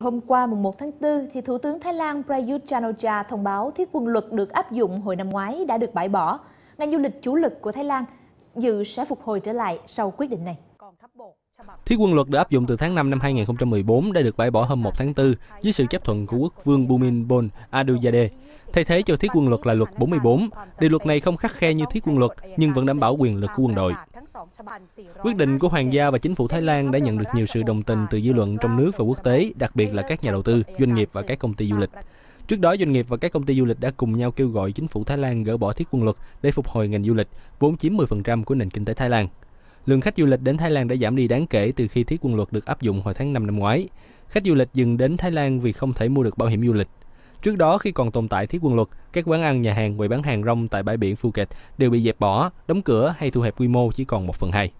Hôm qua mùng 1 tháng 4, thì Thủ tướng Thái Lan Prayut Chan-o-cha thông báo thiết quân luật được áp dụng hồi năm ngoái đã được bãi bỏ. Ngành du lịch chủ lực của Thái Lan dự sẽ phục hồi trở lại sau quyết định này. Thiết quân luật được áp dụng từ tháng 5 năm 2014 đã được bãi bỏ hôm 1 tháng 4 dưới sự chấp thuận của quốc vương Bhumibol Aduyade. Thay thế cho thiết quân luật là luật 44. Điều luật này không khắc khe như thiết quân luật nhưng vẫn đảm bảo quyền lực của quân đội. Quyết định của Hoàng gia và chính phủ Thái Lan đã nhận được nhiều sự đồng tình từ dư luận trong nước và quốc tế, đặc biệt là các nhà đầu tư, doanh nghiệp và các công ty du lịch. Trước đó, doanh nghiệp và các công ty du lịch đã cùng nhau kêu gọi chính phủ Thái Lan gỡ bỏ thiết quân luật để phục hồi ngành du lịch, vốn chiếm 10% của nền kinh tế Thái Lan. Lượng khách du lịch đến Thái Lan đã giảm đi đáng kể từ khi thiết quân luật được áp dụng hồi tháng 5 năm ngoái. Khách du lịch dừng đến Thái Lan vì không thể mua được bảo hiểm du lịch. Trước đó khi còn tồn tại thiết quân luật, các quán ăn, nhà hàng, quầy bán hàng rong tại bãi biển Phuket đều bị dẹp bỏ, đóng cửa hay thu hẹp quy mô chỉ còn 1 phần 2.